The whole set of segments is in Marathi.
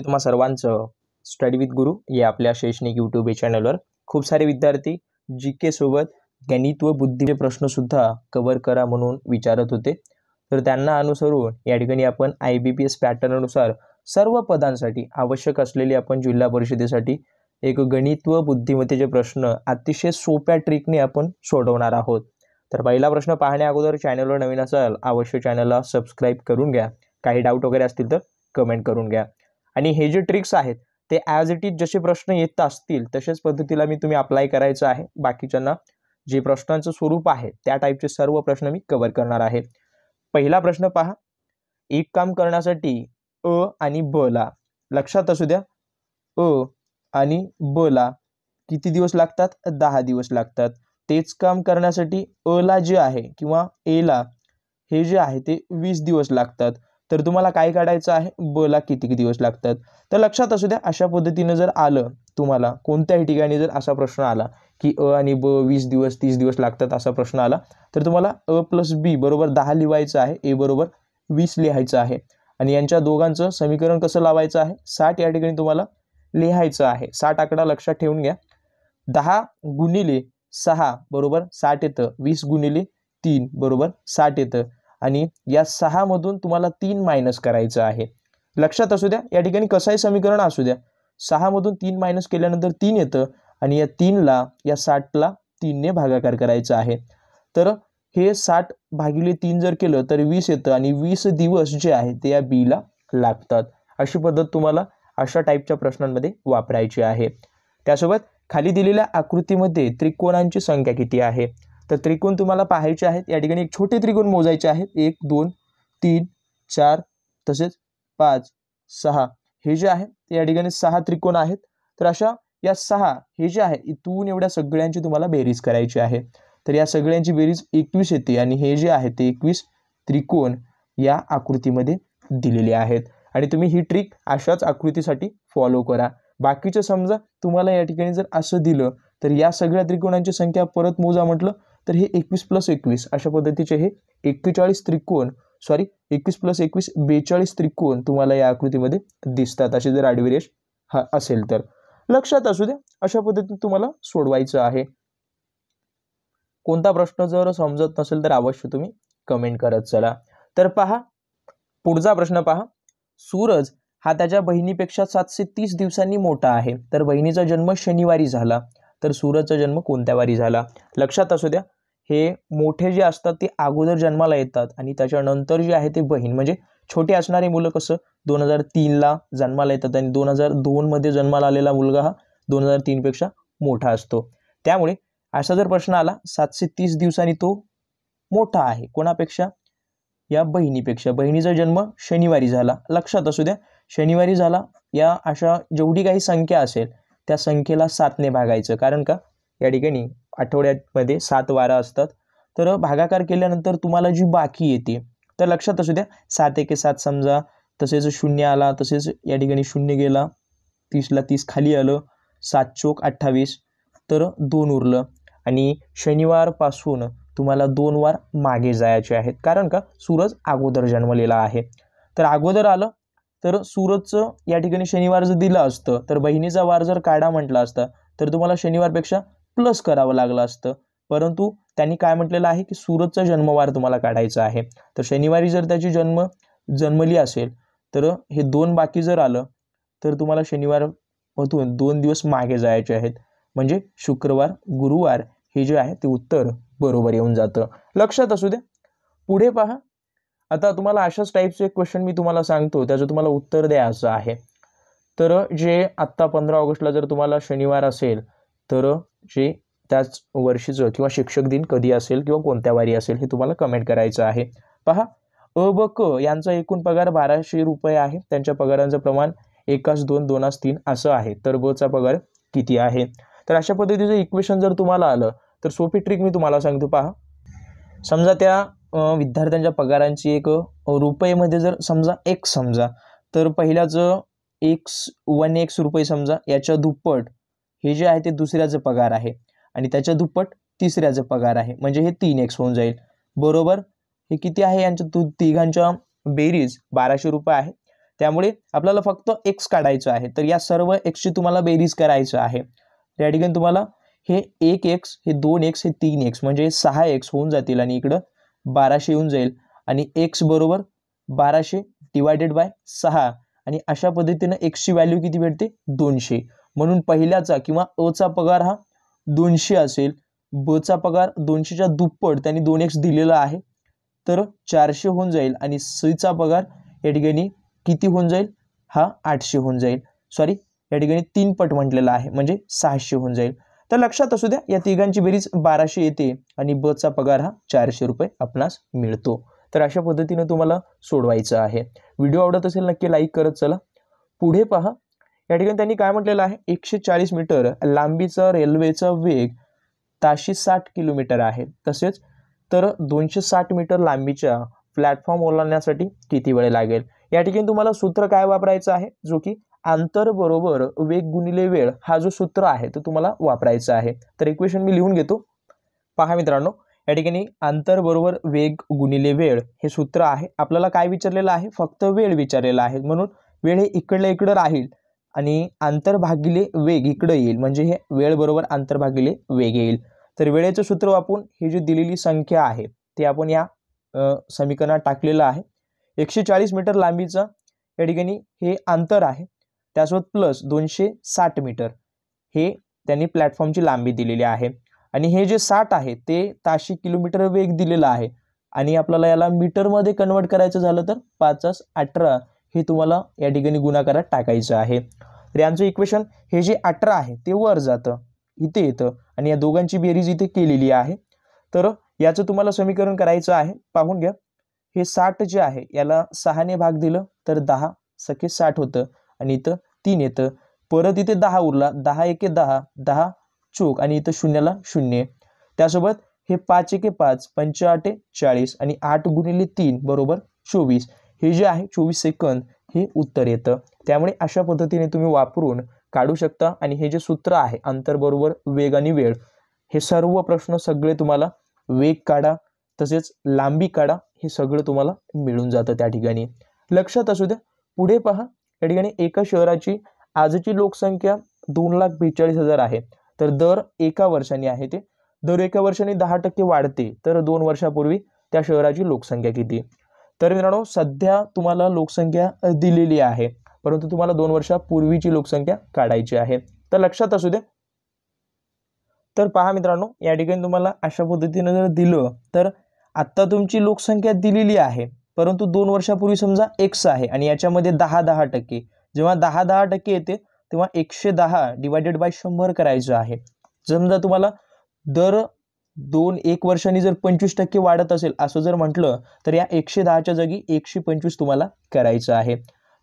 तुम्हा सर्वांचं स्टडी विथ गुरु या आपल्या शैक्षणिक यूट्यूब या चॅनलवर खूप सारे विद्यार्थी जी के सोबत गणित व बुद्धीचे प्रश्नसुद्धा कव्हर करा म्हणून विचारत होते तर त्यांना अनुसरून या ठिकाणी आपण आय बी पी एस पॅटर्ननुसार सर्व पदांसाठी आवश्यक असलेली आपण जिल्हा परिषदेसाठी एक गणित व बुद्धिमत्तेचे प्रश्न अतिशय सोप्या ट्रिकने आपण सोडवणार आहोत तर पहिला प्रश्न पाहण्या अगोदर चॅनलवर नवीन असाल अवश्य चॅनलला सबस्क्राईब करून घ्या काही डाऊट वगैरे असतील तर कमेंट करून घ्या आणि हे जे ट्रिक्स आहेत ते ॲज इट इज जसे प्रश्न येत असतील तशाच पद्धतीला मी तुम्ही अप्लाय करायचं आहे बाकीच्यांना जे प्रश्नांचं स्वरूप आहे त्या टाईपचे सर्व प्रश्न मी कव्हर करणार आहे पहिला प्रश्न पहा एक काम करण्यासाठी अ आणि ब ला लक्षात असू द्या अ आणि ब ला किती दिवस लागतात दहा दिवस लागतात तेच काम करण्यासाठी अ ला जे आहे किंवा ए ला हे जे आहे ते वीस दिवस लागतात तर तुम्हाला काय काढायचं आहे ला किती दिवस लागतात तर लक्षात असू द्या अशा पद्धतीनं जर आलं तुम्हाला कोणत्याही ठिकाणी जर असा प्रश्न आला की अ आणि ब वीस दिवस तीस दिवस लागतात असा प्रश्न आला तर तुम्हाला अ प्लस बी बरोबर दहा लिहायचं आहे ए बरोबर वीस लिहायचं आहे आणि यांच्या दोघांचं समीकरण कसं लावायचं आहे साठ या ठिकाणी तुम्हाला लिहायचं आहे साठ आकडा लक्षात ठेवून घ्या दहा गुणिले सहा बरोबर साठ येतं वीस गुणिले तीन बरोबर साठ येतं आणि या सहामधून तुम्हाला तीन मायनस करायचं आहे लक्षात असू द्या या ठिकाणी कसंही समीकरण असू द्या सहामधून तीन मायनस केल्यानंतर तीन येतं आणि या तीनला या साठला तीनने भागाकार करायचा आहे तर हे साठ भागिले तीन जर केलं तर वीस येतं आणि वीस दिवस जे आहे ते या बीला लागतात अशी पद्धत तुम्हाला अशा टाईपच्या प्रश्नांमध्ये वापरायची आहे त्यासोबत खाली दिलेल्या आकृतीमध्ये त्रिकोणांची संख्या किती आहे तर त्रिकोण तुम्हाला पाहायचे आहेत या ठिकाणी एक छोटे त्रिकोण मोजायचे आहेत एक दोन तीन चार तसेच पाच सहा हे जे आहे या ठिकाणी सहा त्रिकोण आहेत तर अशा या सहा हे जे आहे इथून एवढ्या सगळ्यांची तुम्हाला बेरीज करायची आहे तर या सगळ्यांची बेरीज एकवीस येते आणि हे जे आहे ते एकवीस त्रिकोण या आकृतीमध्ये दिलेले आहेत आणि तुम्ही ही ट्रिक अशाच आकृतीसाठी फॉलो करा बाकीचं समजा तुम्हाला या ठिकाणी जर असं दिलं तर या सगळ्या त्रिकोणांची संख्या परत मोजा म्हटलं तर हे एकवीस प्लस एकवीस अशा पद्धतीचे हे एक्केचाळीस त्रिकोण सॉरी एकवीस प्लस एकवीस बेचाळीस त्रिकोण तुम्हाला या आकृतीमध्ये दिसतात असे जर आडविरेश हा असेल तर लक्षात असू दे अशा पद्धतीने तुम्हाला सोडवायचं आहे कोणता प्रश्न जर समजत नसेल तर अवश्य तुम्ही कमेंट करत चला तर पहा पुढचा प्रश्न पहा सूरज हा त्याच्या बहिणीपेक्षा सातशे तीस दिवसांनी मोठा आहे तर बहिणीचा जन्म शनिवारी झाला तर सूर्याचा जन्म कोणत्या वारी झाला लक्षात असू द्या हे मोठे जे असतात ते अगोदर जन्माला येतात आणि त्याच्यानंतर जे आहे ते बहीण म्हणजे छोटे असणारे मुलं कसं दोन हजार तीनला जन्माला येतात आणि दोन हजार दोनमध्ये जन्माला आलेला मुलगा हा दोन हजार तीनपेक्षा मोठा असतो त्यामुळे असा जर प्रश्न आला सातशे तीस दिवसांनी तो मोठा आहे कोणापेक्षा या बहिणीपेक्षा बहिणीचा जन्म शनिवारी झाला लक्षात असू द्या शनिवारी झाला या अशा जेवढी काही संख्या असेल त्या संख्येला सातने भागायचं कारण का या ठिकाणी आठवड्यामध्ये सात वारा असतात तर भागाकार केल्यानंतर तुम्हाला जी बाकी येते तर लक्षात असू द्या सात एके सात समजा तसेच शून्य आला तसेच या ठिकाणी शून्य गेला तीसला तीस खाली आलं सात चोक अठ्ठावीस तर दोन उरलं आणि शनिवारपासून तुम्हाला दोन वार मागे जायचे आहेत कारण का सूरज अगोदर जन्मलेला आहे तर अगोदर आलं तर सूरजचं या ठिकाणी शनिवार जर दिलं असतं तर बहिणीचा वार जर काढा म्हटला असता तर तुम्हाला शनिवारपेक्षा प्लस करावं लागलं असतं परंतु त्यांनी काय म्हटलेलं आहे की सूरजचा जन्मवार तुम्हाला काढायचा आहे तर शनिवारी जर त्याची जन्म जन्मली असेल तर हे दोन बाकी जर आलं तर तुम्हाला शनिवार मधून दोन दिवस मागे जायचे आहेत म्हणजे शुक्रवार गुरुवार हे जे आहे ते उत्तर बरोबर येऊन जातं लक्षात असू द्या पुढे पहा आता तुम्हाला अशाच टाईपचे क्वेश्चन मी तुम्हाला सांगतो त्याचं तुम्हाला उत्तर द्यायचं आहे तर जे आत्ता पंधरा ऑगस्टला जर तुम्हाला शनिवार असेल तर जे त्याच वर्षीचं किंवा शिक्षक दिन कधी असेल किंवा कोणत्या वारी असेल हे तुम्हाला कमेंट करायचं आहे पहा अ ब क यांचा एकूण पगार बाराशे रुपये आहे त्यांच्या पगारांचं प्रमाण एकाच दोन दोनास तीन असं आहे तर बचा पगार किती आहे तर अशा पद्धतीचं इक्वेशन जर तुम्हाला आलं तर सोपी ट्रिक मी तुम्हाला सांगतो पहा समजा त्या विद्यार्थ्यांच्या पगारांची एक रुपयेमध्ये जर समजा एक समजा तर पहिल्याचं एक वन एक्स रुपये समजा याच्या दुप्पट हे जे आहे ते दुसऱ्याचं पगार आहे आणि त्याच्या दुप्पट तिसऱ्याचं पगार आहे म्हणजे हे तीन एक्स होऊन जाईल बरोबर हे किती आहे यांच्या तू तिघांच्या बेरीज बाराशे रुपये आहे त्यामुळे आपल्याला फक्त एक्स काढायचं आहे तर या सर्व एक्सची तुम्हाला बेरीज करायचं आहे त्या ठिकाणी तुम्हाला हे एक एक्स हे दोन एक्स हे तीन एक्स म्हणजे सहा एक्स होऊन जातील आणि इकडं बाराशे येऊन जाईल आणि एक्स बरोबर बाराशे डिवायडेड बाय सहा आणि अशा पद्धतीनं एक्सची व्हॅल्यू किती भेटते दोनशे म्हणून पहिल्याचा किंवा अचा पगार हा दोनशे असेल बचा पगार दोनशेच्या दुप्पट त्यांनी दोन एक्स दिलेला आहे तर चारशे होऊन जाईल आणि सीचा पगार या ठिकाणी किती होऊन जाईल हा आठशे होऊन जाईल सॉरी या ठिकाणी तीन पट म्हटलेला आहे म्हणजे सहाशे होऊन जाईल तर लक्षात असू द्या या तिघांची बेरीज बाराशे येते आणि बचा पगार हा चारशे रुपये आपणास मिळतो तर अशा पद्धतीने तुम्हाला सोडवायचं आहे व्हिडिओ आवडत असेल नक्की लाईक करत चला पुढे पहा या ठिकाणी त्यांनी काय म्हटलेलं आहे एकशे चाळीस मीटर लांबीचा रेल्वेचा वेग ताशी साठ किलोमीटर आहे तसेच तर दोनशे साठ मीटर लांबीच्या प्लॅटफॉर्म ओलांडण्यासाठी किती वेळ लागेल या ठिकाणी तुम्हाला सूत्र काय वापरायचं आहे जो की अंतर बरोबर वेग गुणिले वेळ हा जो सूत्र आहे तो तुम्हाला वापरायचा आहे तर इक्वेशन मी लिहून घेतो पहा मित्रांनो या ठिकाणी अंतर बरोबर वेग गुणिले वेळ हे सूत्र आहे आपल्याला काय विचारलेलं आहे फक्त वेळ विचारलेला आहे म्हणून वेळ हे इकडलं इकडं राहील आणि अंतर भागिले वेग इकडं येईल म्हणजे हे वेळ बरोबर अंतर भागिले वेग येईल तर वेळेचं सूत्र वापरून ही जी दिलेली संख्या आहे ती आपण या समीकरणात टाकलेलं आहे एकशे चाळीस मीटर लांबीचं या ठिकाणी हे अंतर आहे त्यासोबत प्लस दोनशे साठ मीटर हे त्यांनी प्लॅटफॉर्मची लांबी दिलेली आहे आणि हे जे साठ आहे ते ताशी किलोमीटर वेग दिलेला आहे आणि आपल्याला याला मीटरमध्ये कन्वर्ट करायचं झालं तर पाचास अठरा हे तुम्हाला या ठिकाणी गुणाकारात टाकायचं आहे तर यांचं इक्वेशन हे जे अठरा आहे ते वर जातं इथे येतं आणि या दोघांची बेरीज इथे केलेली आहे तर याचं तुम्हाला समीकरण करायचं आहे पाहून घ्या हे साठ जे आहे याला सहाने भाग दिलं तर दहा सखे साठ होतं आणि इथं तीन येतं परत इथे दहा उरला दहा एके दहा दहा चोक आणि इथं शून्याला शून्य त्यासोबत हे पाच एके पाच पंचाआठे चाळीस आणि आठ गुणिले तीन बरोबर चोवीस हे जे आहे चोवीस सेकंद हे उत्तर येतं त्यामुळे अशा पद्धतीने तुम्ही वापरून काढू शकता आणि हे जे सूत्र आहे अंतर बरोबर वेग आणि वेळ हे सर्व प्रश्न सगळे तुम्हाला वेग काढा तसेच लांबी काढा हे सगळं तुम्हाला मिळून जातं त्या ठिकाणी लक्षात असू द्या पुढे पहा या ठिकाणी एका शहराची आजची लोकसंख्या दोन लाख बेचाळीस हजार आहे तर दर एका वर्षाने आहे ते दर एका वर्षाने दहा टक्के वाढते तर दोन वर्षापूर्वी त्या शहराची लोकसंख्या किती तर मित्रांनो सध्या तुम्हाला लोकसंख्या दिलेली आहे परंतु तुम्हाला दोन वर्षापूर्वीची लोकसंख्या काढायची आहे तर लक्षात असू दे तर पहा मित्रांनो या ठिकाणी तुम्हाला अशा पद्धतीने जर दिलं तर आत्ता तुमची लोकसंख्या दिलेली आहे परंतु दोन वर्षापूर्वी समजा एक्स आहे आणि याच्यामध्ये दहा दहा टक्के जेव्हा दहा दहा टक्के येते तेव्हा एकशे दहा डिवायडेड बाय शंभर करायचं आहे समजा तुम्हाला दर दोन एक वर्षांनी जर पंचवीस टक्के वाढत असेल असं जर म्हटलं तर या एकशे दहाच्या जागी एकशे पंचवीस तुम्हाला करायचं आहे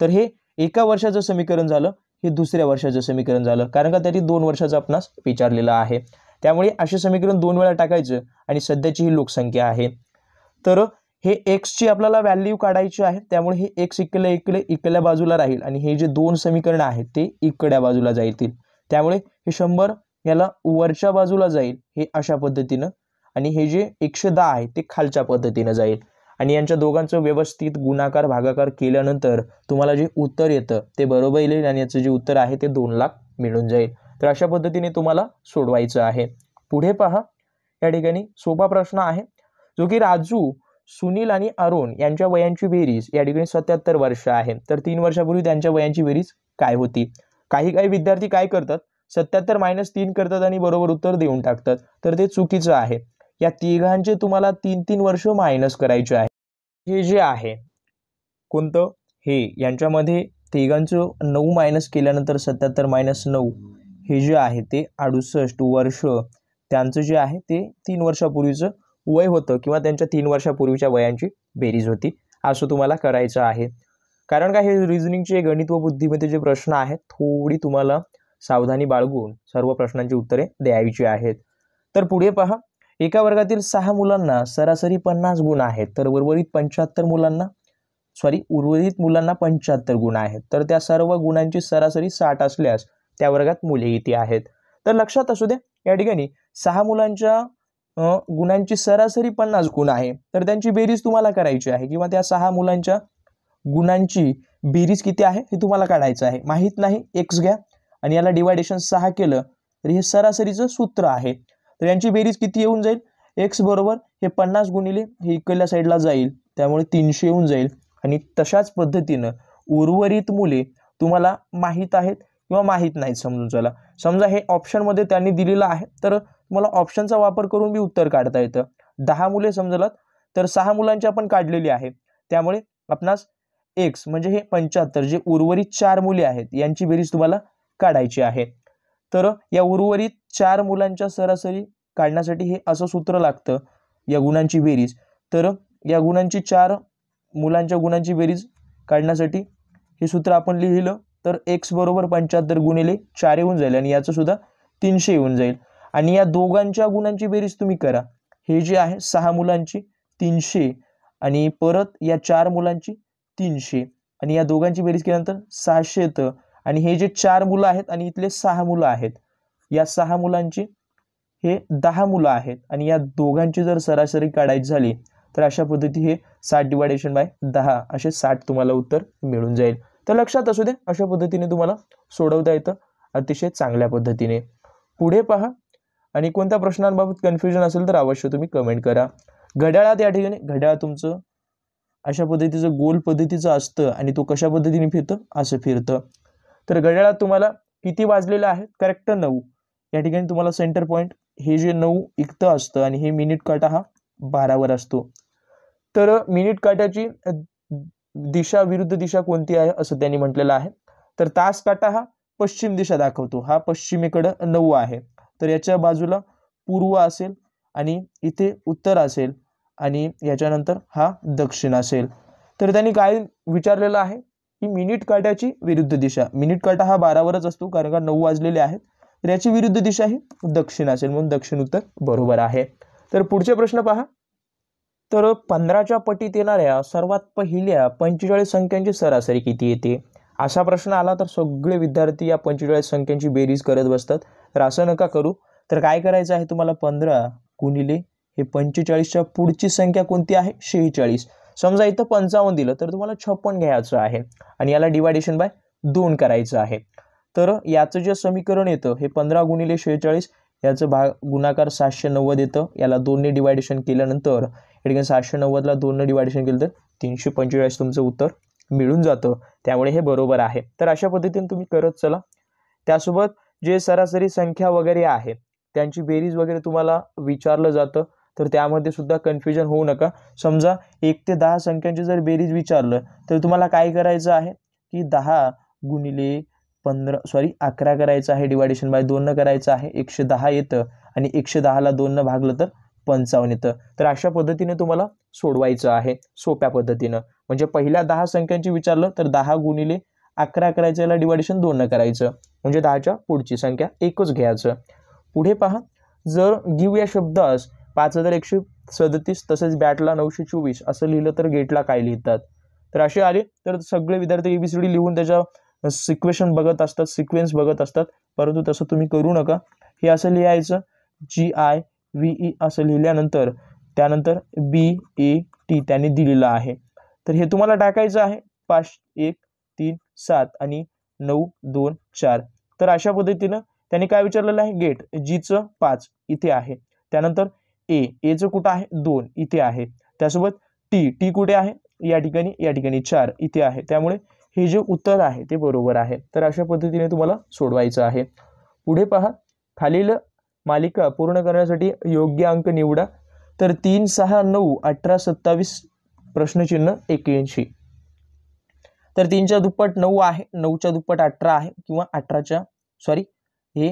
तर हे एका वर्षाचं समीकरण झालं हे दुसऱ्या वर्षाचं समीकरण झालं कारण का त्याने दोन वर्षाचं आपणास विचारलेलं आहे त्यामुळे असे समीकरण दोन वेळा टाकायचं आणि सध्याची ही लोकसंख्या आहे तर हे एक्सची आपल्याला व्हॅल्यू काढायची आहे त्यामुळे हे एक्स इकडे इकडे इकडल्या बाजूला राहील आणि हे जे दोन समीकरणं आहेत ते इकड्या बाजूला जातील त्यामुळे हे शंभर याला वरच्या बाजूला जाईल हे अशा पद्धतीनं आणि हे जे एकशे दहा आहे ते खालच्या पद्धतीनं जाईल आणि यांच्या दोघांचं व्यवस्थित गुणाकार भागाकार केल्यानंतर तुम्हाला जे उत्तर येतं ते बरोबर येईल आणि याचं जे उत्तर आहे ते दोन लाख मिळून जाईल तर अशा पद्धतीने तुम्हाला सोडवायचं आहे पुढे पहा या ठिकाणी सोपा प्रश्न आहे जो की राजू सुनील आणि अरुण यांच्या वयांची बेरीज या ठिकाणी सत्याहत्तर वर्ष आहे तर तीन वर्षापूर्वी त्यांच्या वयांची बेरीज काय होती काही काही विद्यार्थी काय करतात सत्याहत्तर मायनस तीन करतात आणि बरोबर उत्तर देऊन टाकतात तर ते चुकीचं आहे या तिघांचे तुम्हाला तीन तीन वर्ष मायनस करायचे आहे हे जे आहे कोणतं हे यांच्यामध्ये तिघांचं नऊ मायनस केल्यानंतर सत्याहत्तर मायनस नऊ हे जे आहे ते अडुसष्ट वर्ष त्यांचं जे आहे ते तीन वर्षापूर्वीचं वय होतं किंवा त्यांच्या तीन वर्षापूर्वीच्या वयांची बेरीज होती असं तुम्हाला करायचं आहे कारण का हे रिझनिंगचे गणित व बुद्धिमत्तेचे जे प्रश्न आहेत थोडी तुम्हाला सावधानी बाळगून सर्व प्रश्नांची उत्तरे द्यायची आहेत तर पुढे पहा एका वर्गातील सहा मुलांना सरासरी पन्नास गुण आहेत तर उर्वरित पंच्याहत्तर मुलांना सॉरी उर्वरित मुलांना पंच्याहत्तर गुण आहेत तर त्या सर्व गुणांची सरासरी साठ असल्यास त्या वर्गात मुले किती आहेत तर लक्षात असू द्या या ठिकाणी सहा मुलांच्या गुणांची सरासरी पन्नास गुण आहे तर त्यांची बेरीज तुम्हाला करायची आहे किंवा त्या सहा मुलांच्या गुणांची बेरीज किती आहे हे तुम्हाला काढायचं आहे माहीत नाही एक्स घ्या आणि याला डिवायडेशन सहा केलं तर हे सरासरीचं सूत्र आहे तर यांची बेरीज किती येऊन जाईल एक्स बरोबर हे पन्नास गुणिले हे इकडल्या साईडला जाईल त्यामुळे तीनशे येऊन जाईल आणि तशाच पद्धतीनं उर्वरित मुले तुम्हाला माहीत आहेत किंवा माहीत नाहीत समजून चला समजा हे ऑप्शनमध्ये त्यांनी दिलेलं आहे तर तुम्हाला ऑप्शनचा वापर करून बी उत्तर काढता येतं दहा मुले समजलात तर सहा मुलांची आपण काढलेली आहे त्यामुळे आपणास एक्स म्हणजे हे पंच्याहत्तर जे उर्वरित चार मुले आहेत यांची बेरीज तुम्हाला काढायची आहे तर या उर्वरित चार मुलांच्या सरासरी काढण्यासाठी हे असं सूत्र लागतं या गुणांची बेरीज तर या गुणांची चार मुलांच्या गुणांची बेरीज काढण्यासाठी हे सूत्र आपण लिहिलं तर एक्स बरोबर पंच्याहत्तर गुणिले चार येऊन जाईल आणि याचं सुद्धा तीनशे येऊन जाईल आणि या दोघांच्या गुणांची बेरीज तुम्ही करा हे जे आहे सहा मुलांची तीनशे आणि परत या चार मुलांची तीनशे आणि या दोघांची बेरीज केल्यानंतर सहाशे येतं आणि हे जे चार मुलं आहेत आणि इथले सहा मुलं आहेत या सहा मुलांची हे दहा मुलं आहेत आणि या दोघांची जर सरासरी काढायची झाली तर अशा पद्धती हे साठ डिवायडेशन बाय दहा असे साठ तुम्हाला उत्तर मिळून जाईल तर लक्षात असू दे अशा पद्धतीने तुम्हाला सोडवता येतं अतिशय चांगल्या पद्धतीने पुढे पहा आणि कोणत्या प्रश्नांबाबत कन्फ्युजन असेल तर अवश्य तुम्ही कमेंट करा घड्याळात या ठिकाणी घड्याळ तुमचं अशा पद्धतीचं गोल पद्धतीचं असतं आणि तो कशा पद्धतीने फिरतं असं फिरतं तर घड्याळात तुम्हाला किती वाजलेलं आहे करेक्ट नऊ या ठिकाणी तुम्हाला सेंटर पॉईंट हे जे नऊ इकतं असतं आणि हे मिनिट काटा हा बारावर असतो तर मिनिट काट्याची दिशा विरुद्ध दिशा कोणती आहे असं त्यांनी म्हटलेलं आहे तर तास काटा हा पश्चिम दिशा दाखवतो हा पश्चिमेकडं नऊ आहे तर याच्या बाजूला पूर्व असेल आणि इथे उत्तर असेल आणि याच्यानंतर हा दक्षिण असेल तर त्यांनी काय विचारलेलं आहे की मिनिट काट्याची विरुद्ध दिशा मिनिट काटा हा बारावरच असतो कारण का नऊ वाजलेले आहेत तर याची विरुद्ध दिशा ही दक्षिण असेल म्हणून दक्षिण उत्तर बरोबर आहे तर पुढचे प्रश्न पहा तर पंधराच्या पटीत येणाऱ्या सर्वात पहिल्या पंचेचाळीस संख्यांची सरासरी किती येते असा प्रश्न आला तर सगळे विद्यार्थी या पंचेचाळीस संख्यांची बेरीज करत बसतात तर असं नका करू तर काय करायचं आहे तुम्हाला पंधरा गुणिले हे पंचेचाळीसच्या पुढची संख्या कोणती आहे शेहेचाळीस समजा इथं पंचावन्न दिलं तर तुम्हाला छप्पन घ्यायचं आहे आणि याला डिवायडेशन बाय दोन करायचं आहे तर याचं जे समीकरण येतं हे पंधरा गुणिले शेहेचाळीस याचं भाग गुणाकार सातशे नव्वद येतं याला दोनने डिवायडेशन केल्यानंतर या ठिकाणी सातशे नव्वदला दोनने डिवायडेशन केलं तर तीनशे पंचेचाळीस तुमचं उत्तर मिळून जातं त्यामुळे हे बरोबर आहे तर अशा पद्धतीने तुम्ही करत चला त्यासोबत जे सरासरी संख्या वगैरे आहे त्यांची बेरीज वगैरे तुम्हाला विचारलं जातं तर त्यामध्ये सुद्धा कन्फ्युजन होऊ नका समजा एक ते दहा संख्यांची जर बेरीज विचारलं तर तुम्हाला काय करायचं आहे की दहा गुणिले पंधरा सॉरी अकरा करायचं आहे डिवायडेशन बाय दोननं करायचं आहे एकशे दहा येतं आणि एकशे दहाला दोननं भागलं तर पंचावन्न येतं तर अशा पद्धतीने तुम्हाला सोडवायचं आहे सोप्या पद्धतीनं म्हणजे पहिल्या दहा संख्यांची विचारलं तर दहा गुणिले अकरा अकराच्या याला डिवायडेशन दोन करायचं म्हणजे दहाच्या पुढची संख्या एकच घ्यायचं पुढे पहा जर गिव या शब्दास पाच हजार एकशे सदतीस तसेच बॅटला नऊशे चोवीस असं लिहिलं तर गेटला काय लिहितात तर असे आले तर सगळे विद्यार्थी एबीसीडी लिहून त्याच्या सिक्वेशन बघत असतात सिक्वेन्स बघत असतात परंतु तसं तुम्ही करू नका हे असं लिहायचं जी आय व्ही ई असं लिहिल्यानंतर त्यानंतर बी ए टी त्यांनी दिलेलं आहे तर हे तुम्हाला टाकायचं आहे पाच एक तीन सात आणि नऊ दोन चार तर अशा पद्धतीनं त्याने काय विचारलेलं आहे गेट जीचं पाच इथे आहे त्यानंतर ए एचं कुठं आहे दोन इथे आहे त्यासोबत टी टी कुठे आहे या ठिकाणी या ठिकाणी चार इथे आहे त्यामुळे हे जे उत्तर आहे ते बरोबर आहे तर अशा पद्धतीने तुम्हाला सोडवायचं आहे पुढे पहा खालील मालिका पूर्ण करण्यासाठी योग्य अंक निवडा तर तीन सहा नऊ अठरा सत्तावीस प्रश्नचिन्ह एक्याऐंशी तर तीनच्या दुप्पट नऊ आहे नऊच्या दुप्पट अठरा आहे किंवा अठराच्या सॉरी हे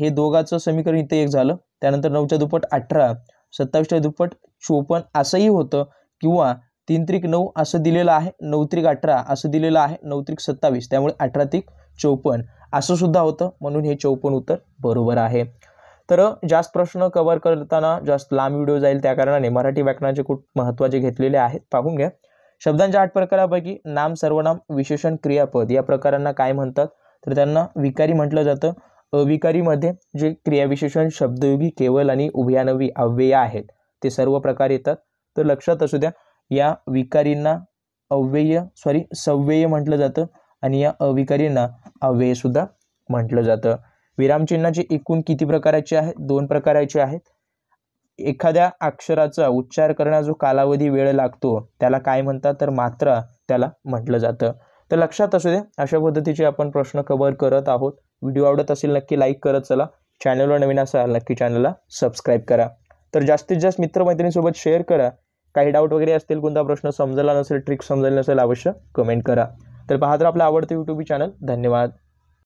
हे दोघाचं समीकरण इथे एक झालं त्यानंतर नऊच्या दुप्पट अठरा सत्तावीसच्या दुप्पट चोपन्न असंही होतं किंवा तीन त्रिक नऊ असं दिलेलं आहे नऊ त्रिक अठरा असं दिलेलं आहे नऊ त्रिक सत्तावीस त्यामुळे अठरा त्रिक चौपन्न असं सुद्धा होतं म्हणून हे चौपन्न उत्तर बरोबर आहे तर जास्त प्रश्न कव्हर करताना जास्त लांब व्हिडिओ जाईल त्या कारणाने मराठी व्याकरणाचे खूप महत्त्वाचे घेतलेले आहेत पाहून घ्या शब्दांच्या आठ प्रकारापैकी नाम सर्वनाम विशेषण क्रियापद या प्रकारांना काय म्हणतात तर त्यांना विकारी म्हटलं जातं अविकारीमध्ये जे क्रियाविशेषण शब्दयोगी केवल आणि उभयानवी अव्यय आहेत ते सर्व प्रकार येतात तर लक्षात असू द्या या विकारींना अव्यय सॉरी सव्यय म्हटलं जातं आणि या अविकारींना अव्ययसुद्धा म्हटलं जातं विरामचिन्हाचे एकूण किती प्रकाराची आहे दोन प्रकाराचे आहेत एखाद्या अक्षराचा उच्चार करण्याचा जो कालावधी वेळ लागतो त्याला काय म्हणतात तर मात्रा त्याला म्हटलं जातं तर लक्षात असू दे अशा पद्धतीचे आपण प्रश्न कव्हर करत आहोत व्हिडिओ आवडत असेल नक्की लाईक करत चला चॅनलवर नवीन असाल नक्की चॅनलला सबस्क्राईब करा तर जास्तीत जास्त मित्रमैत्रिणीसोबत शेअर करा काही डाऊट वगैरे असतील कोणता प्रश्न समजला नसेल ट्रिक समजली नसेल अवश्य कमेंट करा तर तर आपलं आवडतं यूट्यूब चॅनल धन्यवाद